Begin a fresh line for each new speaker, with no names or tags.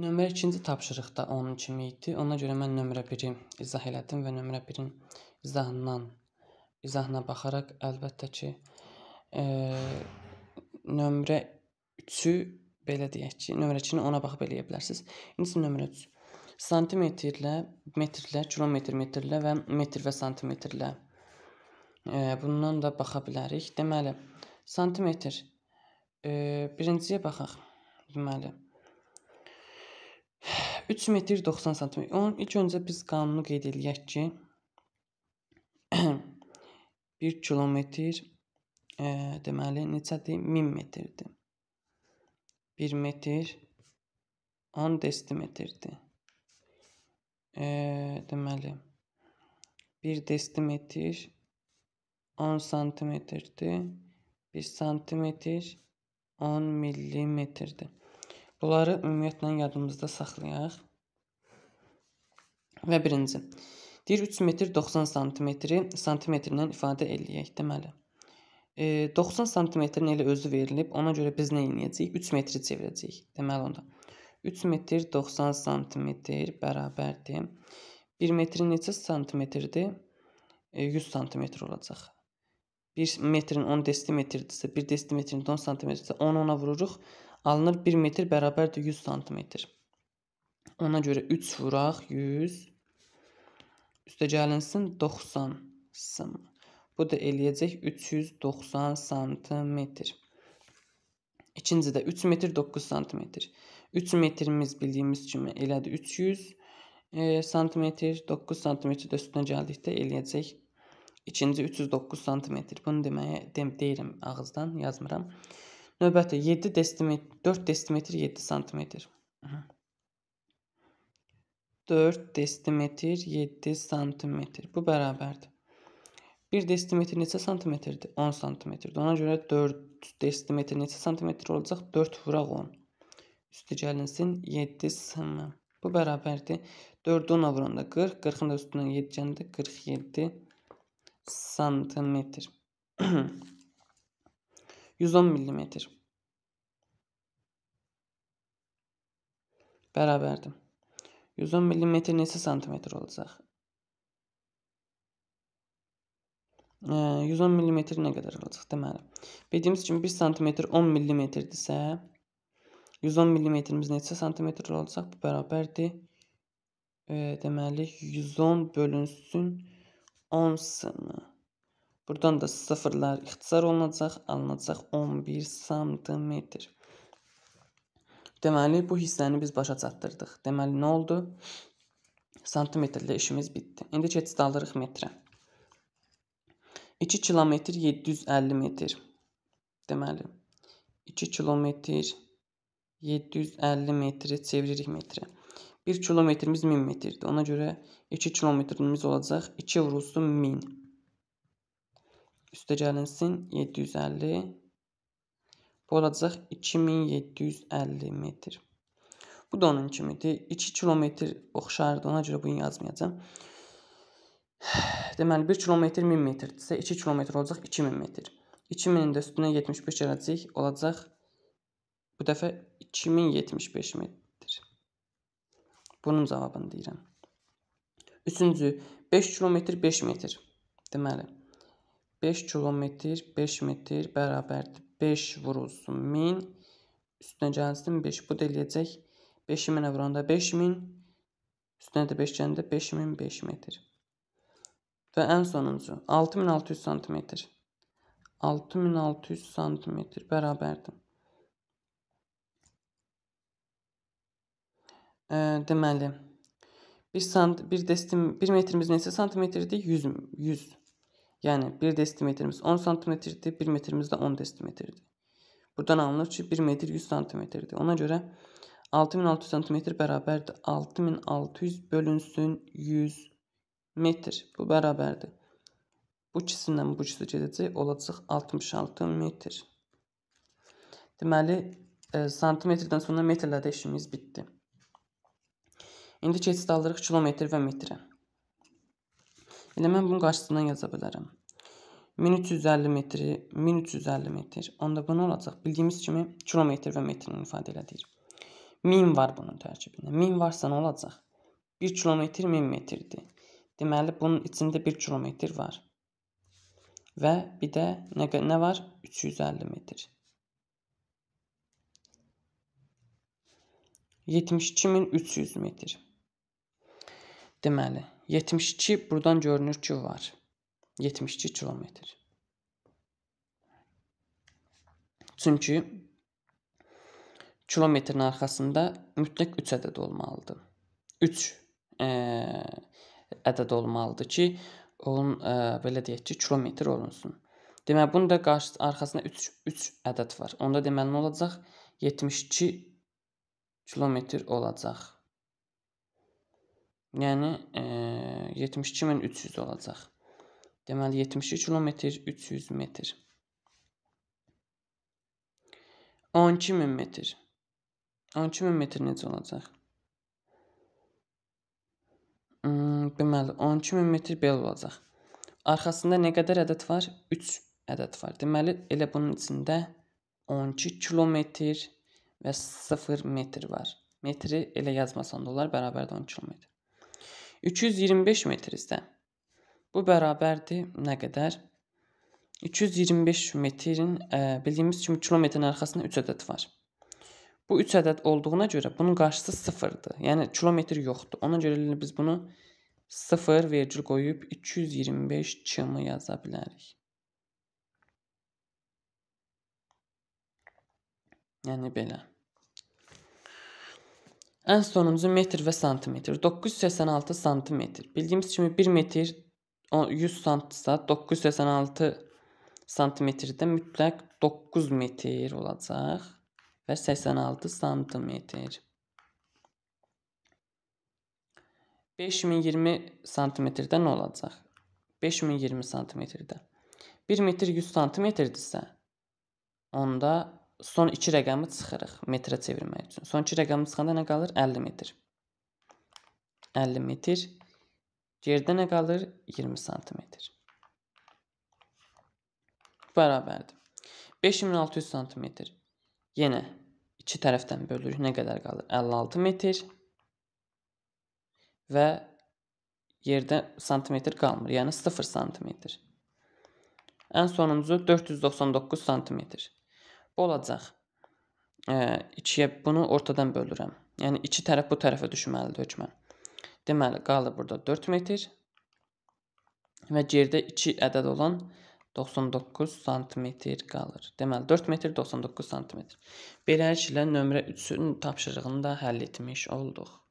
Nömrə ikinci tapşırıqda onun kimi idi. Ona görə mən nömrə 1-i izah elədim və nömrə 1-in izahından izahına baxaraq əlbəttə ki, e, nömrə 3-ü belə deyək ki, nömrə 2-ni ona baxıb eləyə bilərsiniz. İndi nömrə 3 santimetrlə, metrlə, kilometr metrlə və metr və santimetrlə e, bundan da baxa bilərik. Deməli, santimetr e, birinciyə baxaq. Deməli, 3 metr 90 sm. Onun ilk öncə biz qanunu qeyd eləyək ki, 1 kilometr e, deməli neçədir? 1000 metrdir. 1 metr 10 desimetrdir. E, deməli 1 desimetr 10 santimetrdir. 1 santimetr 10 millimetrdir. Bunları ümumiyyətlə yadımızda saxlayaq. Və birinci. Deyir 3 metr 90 santimetri santimetrlə ifadə eləyək deməli. E, 90 santimetrin elə özü verilib. Ona görə biz nə edəcəyik? 3 metri çevirəcəyik. Deməli onda 3 metr 90 santimetr bərabərdir. 1 metrin neçə santimetrdir? E, 100 santimetr olacaq. 1 metrin 10 desimetrdirsə, 1 desimetrin 10 santimetrdirsə, 10 ona vururuq. Alınır 1 metr bərabərdir 100 santimetr. Ona görə 3 vuraq 100 üstə gəlinsin 90 sım. Bu da eləyəcək 390 santimetr. İkinci də 3 metr 9 santimetr. 3 metrimiz bildiyimiz kimi elədi 300 e, santimetr. 9 santimetr də üstünə gəldikdə eləyəcək İkinci 309 cm. Bunu deməyə dem deyirəm ağızdan, yazmıram. Növbəti 7 desimetr, 4 desimetr 7 santimetr. 4 desimetr 7 santimetr. Bu bərabərdir. 1 desimetr neçə santimetrdir? 10 santimetrdir. Ona görə 4 desimetr neçə santimetr olacaq? 4 vuraq 10. Üstü gəlinsin 7 sm. Bu bərabərdir. 4-ü 10-a vuranda 40, 40-ın da üstündən 7 gəndə 47 santimetr. 110 millimetr. bərabərdir. 110 mm neçə santimetr olacaq? 110 hə, mm nə qədər olacaq deməli? Bildiyimiz kimi 1 sm 10 mm idisə 110 mm-imiz neçə santimetr olacaq? Bu bərabərdir. E, deməli 110 bölünsün 10 sm. Buradan da sıfırlar ixtisar olunacaq, alınacaq 11 santimetr. Deməli, bu hissəni biz başa çatdırdıq. Deməli, nə oldu? Santimetrlə işimiz bitdi. İndi keçid alırıq metrə. 2 kilometr 750 metr. Deməli, 2 kilometr 750 metri çeviririk metrə. 1 kilometrimiz 1000 metrdir. Ona görə 2 kilometrimiz olacaq 2 vurulsun 1000. Üstə gəlinsin 750 Boracaq 2750 metr. Bu da onun kimidir. 2 kilometr oxşardı. Ona görə bunu yazmayacam. Deməli 1 kilometr 1000 metrdirsə 2 kilometr olacaq 2000 metr. 2000-in də üstünə 75 gələcək, olacaq bu dəfə 2075 metr. Bunun cavabını deyirəm. Üçüncü 5 kilometr 5 metr. Deməli 5 kilometr 5 metr bərabərdir 5 vurulsun. Min üstüne gəlsin 5. Bu da eləyəcək 5000 evranda 5000 üstünə də 5 gəndə 5000 5 metr. Və ən sonuncu 6600 sm. 6600 sm bərabərdir. E, demeli. 1 sant 1 destim 1 metrimiz neçə santimetrdir? 100 100 Yəni 1 desimetrimiz 10 santimetrdir, 1 metrimiz də 10 desimetrdir. Buradan alınır ki, 1 metr 100 santimetrdir. Ona görə 6600 santimetr bərabərdir 6600 bölünsün 100 metr. Bu bərabərdir. Bu ikisindən bu ikisi gedəcək, olacaq 66 metr. Deməli, e, santimetrdən sonra metrlərdə işimiz bitdi. İndi keçid alırıq kilometr və metrə. Elə mən bunun qarşısından yaza bilərəm. 1350 metri, 1350 metr. Onda bu nə olacaq? Bildiyimiz kimi kilometr və metrin ifadə elədiyir. 1000 var bunun tərkibində. 1000 varsa nə olacaq? 1 kilometr 1000 metrdir. Deməli bunun içində 1 kilometr var. Və bir də nə, nə var? 350 metr. 72300 metr. Deməli, 72 buradan görünür ki, var. 72 kilometr. Çünki kilometrin arxasında mütləq 3 ədəd olmalıdır. 3 e, ədəd olmalıdır ki, onun e, belə deyək ki, kilometr olunsun. Deməli, bunun da qarşı arxasında 3 3 ədəd var. Onda deməli nə olacaq? 72 kilometr olacaq. Yəni e, 72300 olacaq. Deməli 72 kilometr 300 metr. 12000 metr. 12000 metr necə olacaq? Hmm, deməli 12000 metr belə olacaq. Arxasında nə qədər ədəd var? 3 ədəd var. Deməli elə bunun içində 12 kilometr və 0 metr var. Metri elə yazmasan da olar, bərabərdir 10 kilometr. 325 metr isə bu bərabərdir nə qədər? 225 metrin ə, bildiyimiz kimi kilometrin arxasında 3 ədəd var. Bu 3 ədəd olduğuna görə bunun qarşısı 0-dır. Yəni kilometr yoxdur. Ona görə biz bunu 0 vergül qoyub 225 çm yaza bilərik. Yəni belə. Ən sonuncu metr və santimetr. 986 santimetr. Bildiyimiz kimi 1 metr 100 santsa 986 santimetrdə mütləq 9 metr olacaq və 86 santimetr. 5020 santimetrdə nə olacaq? 5020 santimetrdə. 1 metr 100 santimetrdirsə, onda son 2 rəqəmi çıxırıq metrə çevirmək üçün. Son 2 rəqəmi çıxanda nə qalır? 50 metr. 50 metr. Geridə nə qalır? 20 santimetr. Bərabərdir. 5600 santimetr. Yenə iki tərəfdən bölürük. Nə qədər qalır? 56 metr. Və yerdə santimetr qalmır. Yəni 0 santimetr. Ən sonuncu 499 santimetr olacaq. E, ikiyə bunu ortadan bölürəm. Yəni iki tərəf bu tərəfə düşməlidir hökmən. Deməli qaldı burada 4 metr və geridə 2 ədəd olan 99 sm qalır. Deməli 4 metr 99 sm. Beləliklə nömrə 3-ün tapşırığını da həll etmiş olduq.